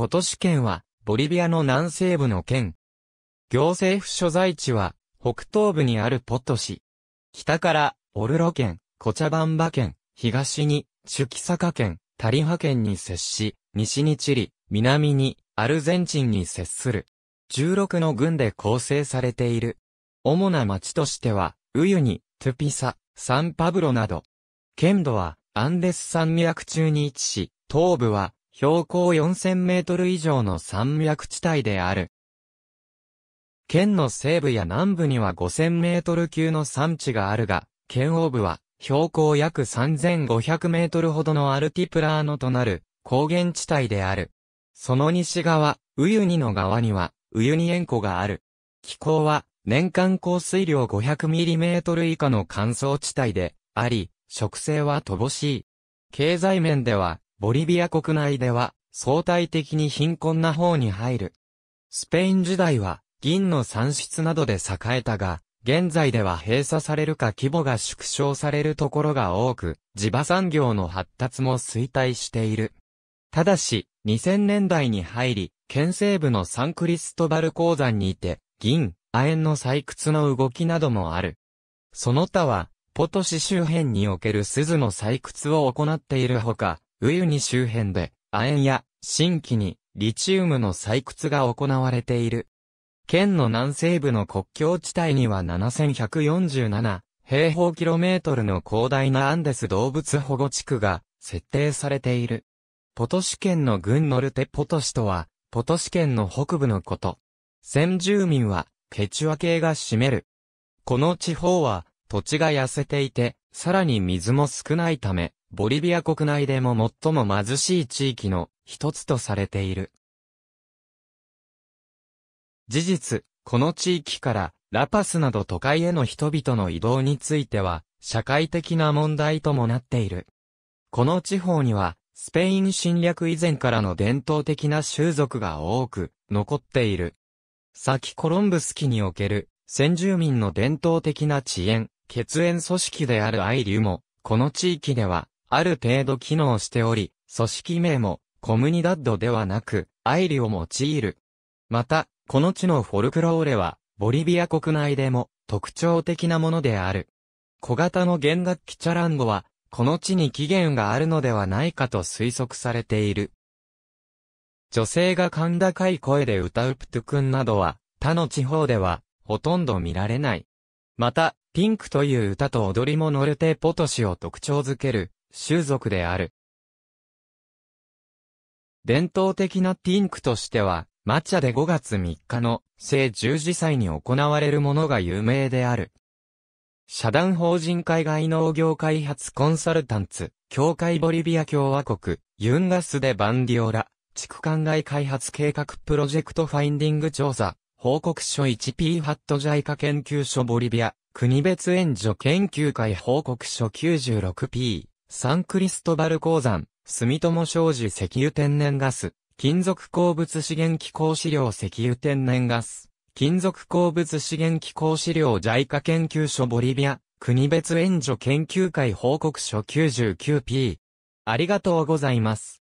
ポトシ県は、ボリビアの南西部の県。行政府所在地は、北東部にあるポトシ。北から、オルロ県、コチャバンバ県、東に、チュキサカ県、タリハ県に接し、西にチリ、南に、アルゼンチンに接する。16の郡で構成されている。主な町としては、ウユニ、トゥピサ、サンパブロなど。県土は、アンデス山脈中に位置し、東部は、標高4000メートル以上の山脈地帯である。県の西部や南部には5000メートル級の山地があるが、県央部は標高約3500メートルほどのアルティプラーノとなる高原地帯である。その西側、ウユニの側にはウユニ塩湖がある。気候は年間降水量5 0 0トル以下の乾燥地帯であり、植生は乏しい。経済面ではボリビア国内では相対的に貧困な方に入る。スペイン時代は銀の産出などで栄えたが、現在では閉鎖されるか規模が縮小されるところが多く、地場産業の発達も衰退している。ただし、2000年代に入り、県西部のサンクリストバル鉱山にいて、銀、亜鉛の採掘の動きなどもある。その他は、ポトシ周辺における鈴の採掘を行っているほか、ウユニ周辺で、亜鉛や新規にリチウムの採掘が行われている。県の南西部の国境地帯には7147平方キロメートルの広大なアンデス動物保護地区が設定されている。ポトシ県の軍ノルテポトシとは、ポトシ県の北部のこと。先住民は、ケチュア系が占める。この地方は、土地が痩せていて、さらに水も少ないため、ボリビア国内でも最も貧しい地域の一つとされている。事実、この地域からラパスなど都会への人々の移動については、社会的な問題ともなっている。この地方には、スペイン侵略以前からの伝統的な習俗が多く残っている。先コロンブス期における先住民の伝統的な遅延、血縁組織であるアイリュも、この地域ではある程度機能しており、組織名も、コムニダッドではなく、アイリを用いる。また、この地のフォルクローレは、ボリビア国内でも、特徴的なものである。小型の弦楽器チャランゴは、この地に起源があるのではないかと推測されている。女性が甲高い声で歌うプトゥクンなどは、他の地方では、ほとんど見られない。また、ピンクという歌と踊りもノルテポトシを特徴づける、種族である。伝統的なティンクとしては、抹茶で5月3日の聖十字祭に行われるものが有名である。社団法人海外農業開発コンサルタンツ、協会ボリビア共和国、ユンガスでバンディオラ、地区灌漑開発計画プロジェクトファインディング調査、報告書 1P ハットジャイカ研究所ボリビア、国別援助研究会報告書 96P。サンクリストバル鉱山、住友商事石油天然ガス、金属鉱物資源機構資料石油天然ガス、金属鉱物資源機構資料在 i 研究所ボリビア、国別援助研究会報告書 99P。ありがとうございます。